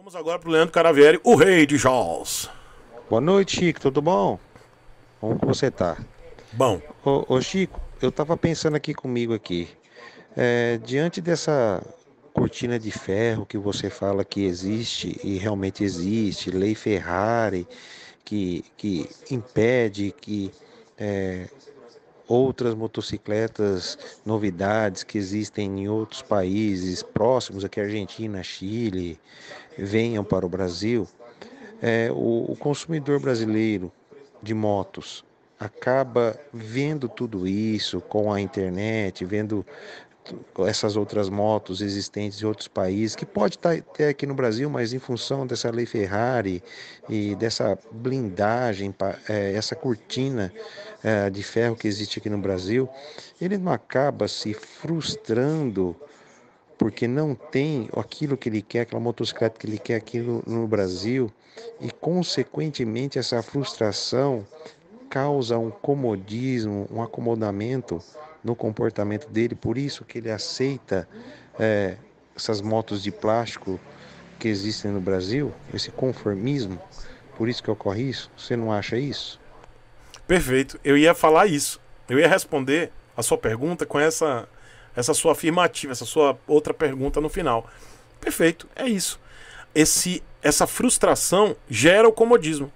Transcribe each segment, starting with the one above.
Vamos agora para o Leandro Caravieri, o rei de Jaws. Boa noite, Chico, tudo bom? Como você está? Bom. Ô, ô, Chico, eu estava pensando aqui comigo aqui. É, diante dessa cortina de ferro que você fala que existe e realmente existe, lei Ferrari que, que impede que é, outras motocicletas, novidades que existem em outros países próximos aqui, Argentina, Chile, venham para o Brasil, é, o, o consumidor brasileiro de motos acaba vendo tudo isso com a internet, vendo essas outras motos existentes em outros países, que pode tá, estar até aqui no Brasil, mas em função dessa lei Ferrari e dessa blindagem, é, essa cortina é, de ferro que existe aqui no Brasil, ele não acaba se frustrando porque não tem aquilo que ele quer, aquela motocicleta que ele quer aqui no Brasil, e consequentemente essa frustração causa um comodismo, um acomodamento no comportamento dele, por isso que ele aceita é, essas motos de plástico que existem no Brasil, esse conformismo, por isso que ocorre isso? Você não acha isso? Perfeito, eu ia falar isso. Eu ia responder a sua pergunta com essa, essa sua afirmativa, essa sua outra pergunta no final. Perfeito, é isso. Esse, essa frustração gera o comodismo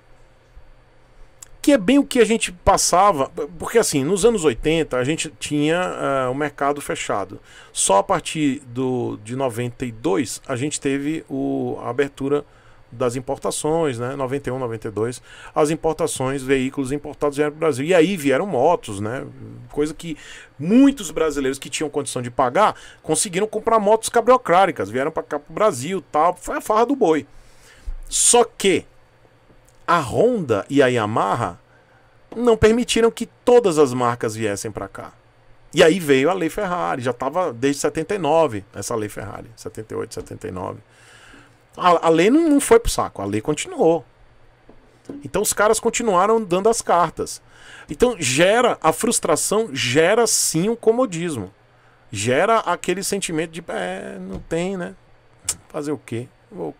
que é bem o que a gente passava, porque assim, nos anos 80 a gente tinha eh, o uh, um mercado fechado. Só a partir do, de 92 a gente teve o, a abertura das importações, né? 91, 92, as importações, veículos importados vieram para o Brasil. E aí vieram motos, né? Coisa que muitos brasileiros que tinham condição de pagar conseguiram comprar motos cabriocráticas, vieram para cá para o Brasil, tal, foi a farra do boi. Só que a Honda e a Yamaha não permitiram que todas as marcas viessem para cá. E aí veio a lei Ferrari, já estava desde 79, essa lei Ferrari, 78, 79. A, a lei não, não foi pro saco, a lei continuou. Então os caras continuaram dando as cartas. Então gera a frustração, gera sim o comodismo. Gera aquele sentimento de é, não tem, né? Fazer o quê?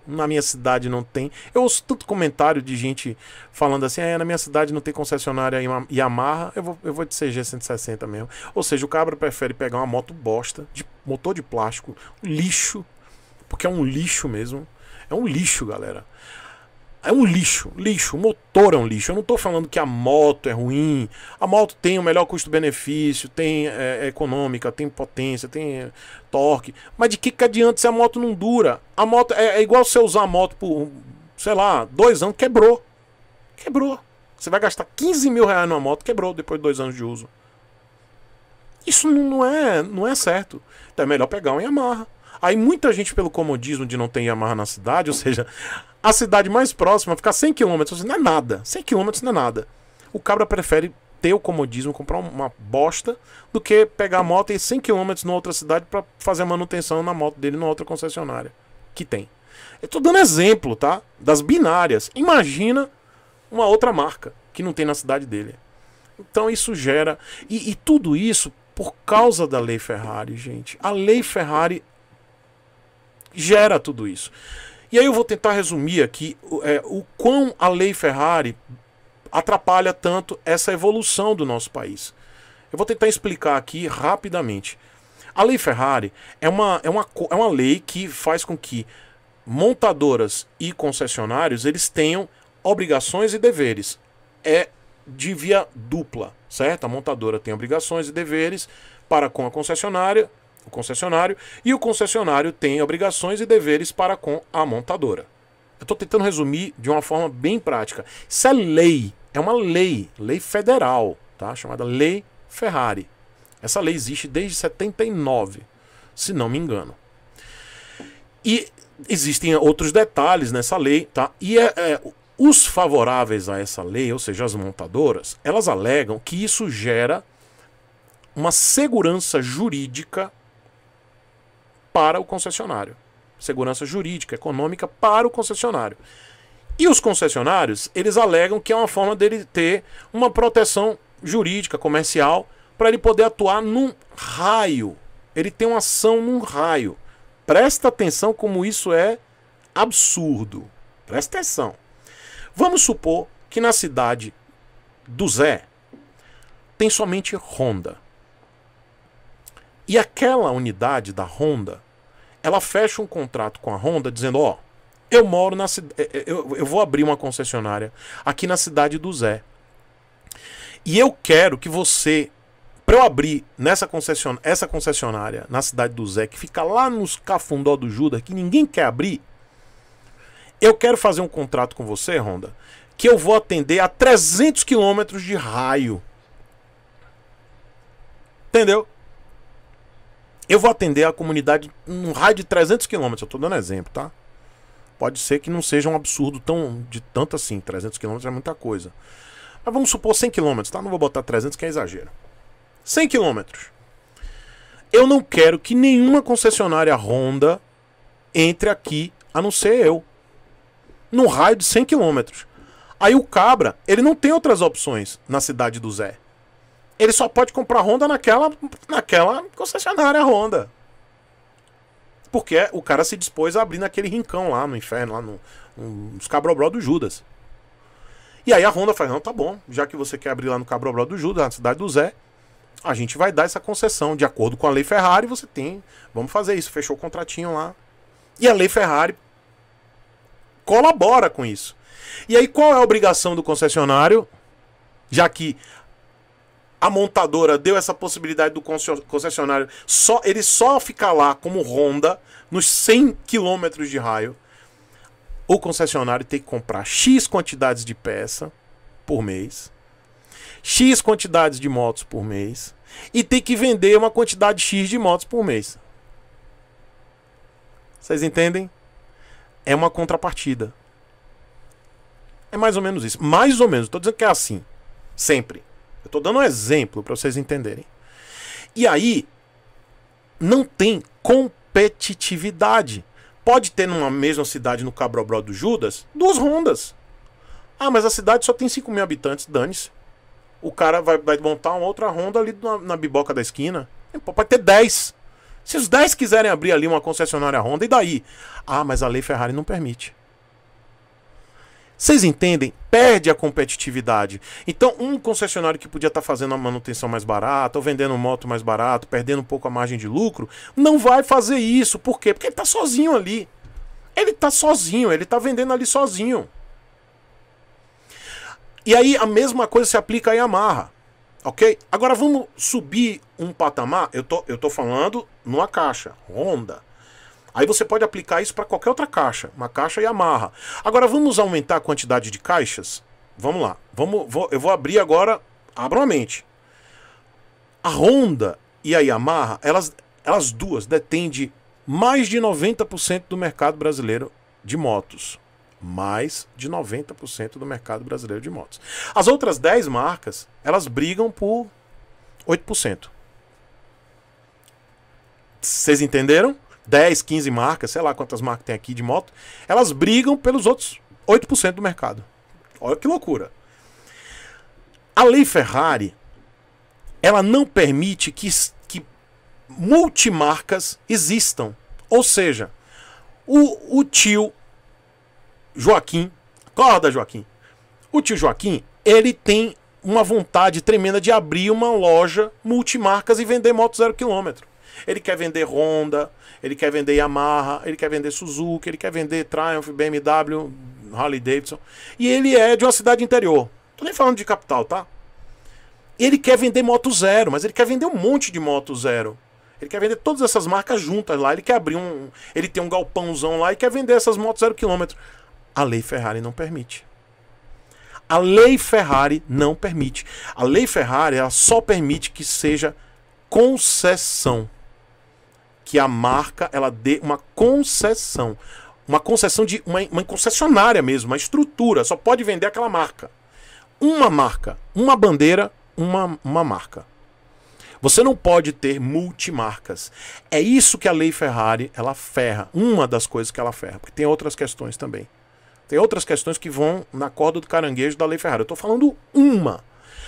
Na minha cidade não tem. Eu ouço tanto comentário de gente falando assim: é, na minha cidade não tem concessionária Yamaha, eu vou, eu vou de CG 160 mesmo. Ou seja, o cabra prefere pegar uma moto bosta, de motor de plástico, lixo, porque é um lixo mesmo. É um lixo, galera. É um lixo, lixo. O motor é um lixo. Eu não estou falando que a moto é ruim. A moto tem o melhor custo-benefício, tem é, é econômica, tem potência, tem é, torque. Mas de que, que adianta se a moto não dura? A moto é, é igual você usar a moto por, sei lá, dois anos, quebrou. Quebrou. Você vai gastar 15 mil reais numa moto, quebrou depois de dois anos de uso. Isso não é, não é certo. Então é melhor pegar um Yamaha. Aí muita gente, pelo comodismo de não ter Yamaha na cidade, ou seja, a cidade mais próxima, ficar 100 km, assim, não é nada. 100 km não é nada. O cabra prefere ter o comodismo, comprar uma bosta, do que pegar a moto e ir 100 km numa outra cidade para fazer a manutenção na moto dele numa outra concessionária. Que tem. Eu tô dando exemplo, tá? Das binárias. Imagina uma outra marca que não tem na cidade dele. Então isso gera. E, e, tudo isso por causa da Lei Ferrari, gente. A Lei Ferrari gera tudo isso. E aí eu vou tentar resumir aqui é, o quão a lei Ferrari atrapalha tanto essa evolução do nosso país. Eu vou tentar explicar aqui rapidamente. A lei Ferrari é uma, é uma, é uma lei que faz com que montadoras e concessionários eles tenham obrigações e deveres. É de via dupla, certo? A montadora tem obrigações e deveres para com a concessionária o concessionário, e o concessionário tem obrigações e deveres para com a montadora. Eu estou tentando resumir de uma forma bem prática. Isso é lei, é uma lei, lei federal, tá? chamada Lei Ferrari. Essa lei existe desde 79, se não me engano. E existem outros detalhes nessa lei, tá? E é, é, os favoráveis a essa lei, ou seja, as montadoras, elas alegam que isso gera uma segurança jurídica para o concessionário. Segurança jurídica, econômica para o concessionário. E os concessionários, eles alegam que é uma forma dele ter uma proteção jurídica, comercial, para ele poder atuar num raio. Ele tem uma ação num raio. Presta atenção como isso é absurdo. Presta atenção. Vamos supor que na cidade do Zé tem somente Honda. E aquela unidade da Honda ela fecha um contrato com a Honda dizendo: Ó, eu moro na cidade. É, é, eu, eu vou abrir uma concessionária aqui na cidade do Zé. E eu quero que você para eu abrir nessa concession... essa concessionária na cidade do Zé, que fica lá nos cafundó do Judas, que ninguém quer abrir, eu quero fazer um contrato com você, Honda, que eu vou atender a 300 quilômetros de raio. Entendeu? Eu vou atender a comunidade num raio de 300 quilômetros. Eu estou dando exemplo, tá? Pode ser que não seja um absurdo tão de tanto assim. 300 quilômetros é muita coisa. Mas vamos supor 100 quilômetros, tá? Não vou botar 300 que é exagero. 100 quilômetros. Eu não quero que nenhuma concessionária Honda entre aqui, a não ser eu. Num raio de 100 quilômetros. Aí o cabra, ele não tem outras opções na cidade do Zé ele só pode comprar Honda naquela, naquela concessionária Honda. Porque o cara se dispôs a abrir naquele rincão lá no inferno, lá no, no, nos Cabrobró do Judas. E aí a Honda faz, não, tá bom, já que você quer abrir lá no Cabrobró do Judas, na cidade do Zé, a gente vai dar essa concessão. De acordo com a lei Ferrari, você tem, vamos fazer isso, fechou o contratinho lá. E a lei Ferrari colabora com isso. E aí qual é a obrigação do concessionário? Já que a montadora deu essa possibilidade do concessionário só ele só ficar lá como Honda nos 100 quilômetros de raio, o concessionário tem que comprar X quantidades de peça por mês, X quantidades de motos por mês e tem que vender uma quantidade X de motos por mês. Vocês entendem? É uma contrapartida. É mais ou menos isso. Mais ou menos. Estou dizendo que é assim. Sempre. Eu estou dando um exemplo para vocês entenderem. E aí, não tem competitividade. Pode ter numa mesma cidade, no Cabrobró do Judas, duas rondas. Ah, mas a cidade só tem 5 mil habitantes, dane-se. O cara vai, vai, montar uma outra ronda ali na, na biboca da esquina. É, pode ter 10. Se os 10 quiserem abrir ali uma concessionária ronda e daí? Ah, mas a lei Ferrari não permite. Vocês entendem? Perde a competitividade. Então, um concessionário que podia estar tá fazendo a manutenção mais barata, ou vendendo moto mais barato, perdendo um pouco a margem de lucro, não vai fazer isso. Por quê? Porque ele está sozinho ali. Ele está sozinho, ele está vendendo ali sozinho. E aí a mesma coisa se aplica a Yamaha. Ok? Agora vamos subir um patamar. Eu tô, eu tô falando numa caixa. Honda. Aí você pode aplicar isso para qualquer outra caixa, uma caixa e amarra. Agora vamos aumentar a quantidade de caixas? Vamos lá. Vamos, vou, eu vou abrir agora, Abra a mente. A Honda e a Yamaha, elas, elas duas detêm de mais de 90% do mercado brasileiro de motos. Mais de 90% do mercado brasileiro de motos. As outras 10 marcas, elas brigam por 8%. Vocês entenderam? 10, 15 marcas, sei lá quantas marcas tem aqui de moto, elas brigam pelos outros 8% do mercado. Olha que loucura. A lei Ferrari, ela não permite que, que multimarcas existam. Ou seja, o, o tio Joaquim, acorda Joaquim, o tio Joaquim, ele tem uma vontade tremenda de abrir uma loja multimarcas e vender moto zero quilômetro. Ele quer vender Honda, ele quer vender Yamaha, ele quer vender Suzuki, ele quer vender Triumph, BMW, Harley Davidson. E ele é de uma cidade interior. Tô nem falando de capital, tá? Ele quer vender moto zero, mas ele quer vender um monte de moto zero. Ele quer vender todas essas marcas juntas lá. Ele quer abrir um. Ele tem um galpãozão lá e quer vender essas motos zero quilômetro. A lei Ferrari não permite. A lei Ferrari não permite. A lei Ferrari ela só permite que seja concessão que a marca ela dê uma concessão. Uma concessão de uma, uma concessionária mesmo, uma estrutura. Só pode vender aquela marca. Uma marca, uma bandeira, uma, uma marca. Você não pode ter multimarcas. É isso que a lei Ferrari ela ferra. Uma das coisas que ela ferra, porque tem outras questões também. Tem outras questões que vão na corda do caranguejo da lei Ferrari. Eu estou falando uma.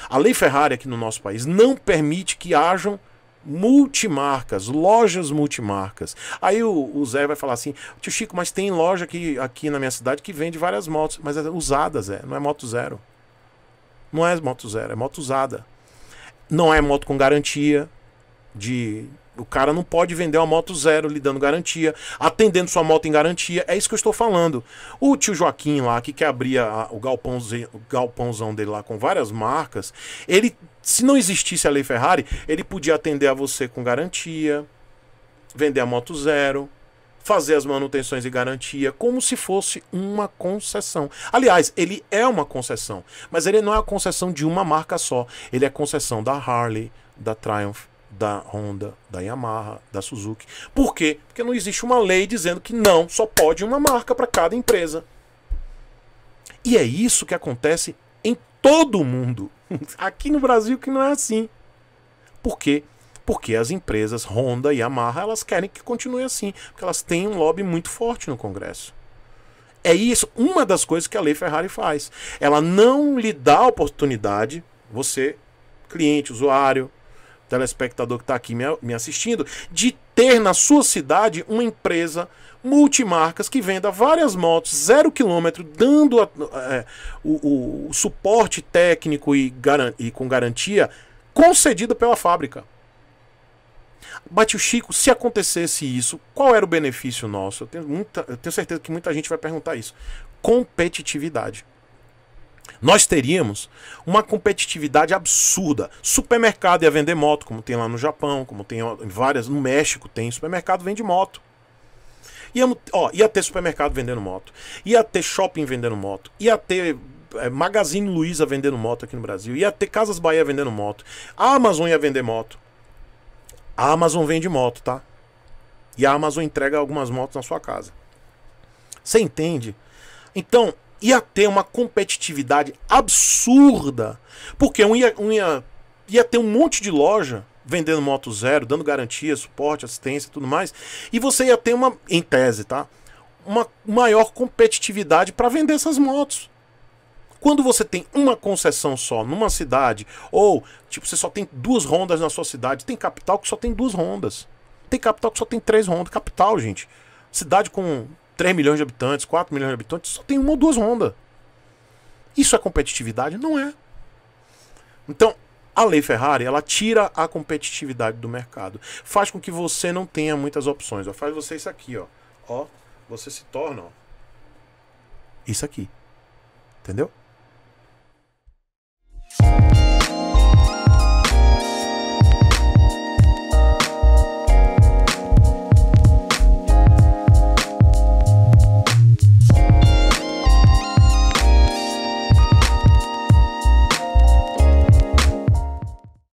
A lei Ferrari aqui no nosso país não permite que hajam multimarcas, lojas multimarcas. Aí o, o, Zé vai falar assim: tio Chico, mas tem loja aqui, aqui na minha cidade que vende várias motos, mas é usada, Zé, não é moto zero. Não é moto zero, é moto usada. Não é moto com garantia de o cara não pode vender uma moto zero lhe dando garantia, atendendo sua moto em garantia. É isso que eu estou falando. O tio Joaquim lá, que quer abrir a, o, galpãozinho, o galpãozão dele lá com várias marcas, ele, se não existisse a lei Ferrari, ele podia atender a você com garantia, vender a moto zero, fazer as manutenções e garantia como se fosse uma concessão. Aliás, ele é uma concessão, mas ele não é a concessão de uma marca só. Ele é concessão da Harley, da Triumph, da Honda, da Yamaha, da Suzuki. Por quê? Porque não existe uma lei dizendo que não, só pode uma marca para cada empresa. E é isso que acontece em todo o mundo. Aqui no Brasil que não é assim. Por quê? Porque as empresas Honda e Yamaha, elas querem que continue assim, porque elas têm um lobby muito forte no Congresso. É isso, uma das coisas que a lei Ferrari faz. Ela não lhe dá a oportunidade, você, cliente, usuário, telespectador que está aqui me, me assistindo, de ter na sua cidade uma empresa multimarcas que venda várias motos zero quilômetro, dando a, é, o, o, suporte técnico e, garan e com garantia concedida pela fábrica. Bate o Chico, se acontecesse isso, qual era o benefício nosso? Eu tenho, muita, eu tenho certeza que muita gente vai perguntar isso. Competitividade nós teríamos uma competitividade absurda. Supermercado ia vender moto, como tem lá no Japão, como tem em várias. No México tem, supermercado vende moto. Ia, ó, ia ter supermercado vendendo moto, ia ter shopping vendendo moto, ia ter é, Magazine Luiza vendendo moto aqui no Brasil, ia ter Casas Bahia vendendo moto, a Amazon ia vender moto. A Amazon vende moto, tá? E a Amazon entrega algumas motos na sua casa. Você entende? Então, ia ter uma competitividade absurda, porque um ia, um ia, ia ter um monte de loja vendendo moto zero, dando garantia, suporte, assistência e tudo mais, e você ia ter uma, em tese, tá? Uma maior competitividade para vender essas motos. Quando você tem uma concessão só numa cidade, ou tipo, você só tem duas rondas na sua cidade, tem capital que só tem duas rondas. Tem capital que só tem três rondas. Capital, gente. Cidade com 3 milhões de habitantes, 4 milhões de habitantes, só tem uma ou duas rondas. Isso é competitividade? Não é. Então, a lei Ferrari, ela tira a competitividade do mercado. Faz com que você não tenha muitas opções. Ó. Faz você isso aqui, ó. ó. Você se torna, ó. Isso aqui. Entendeu?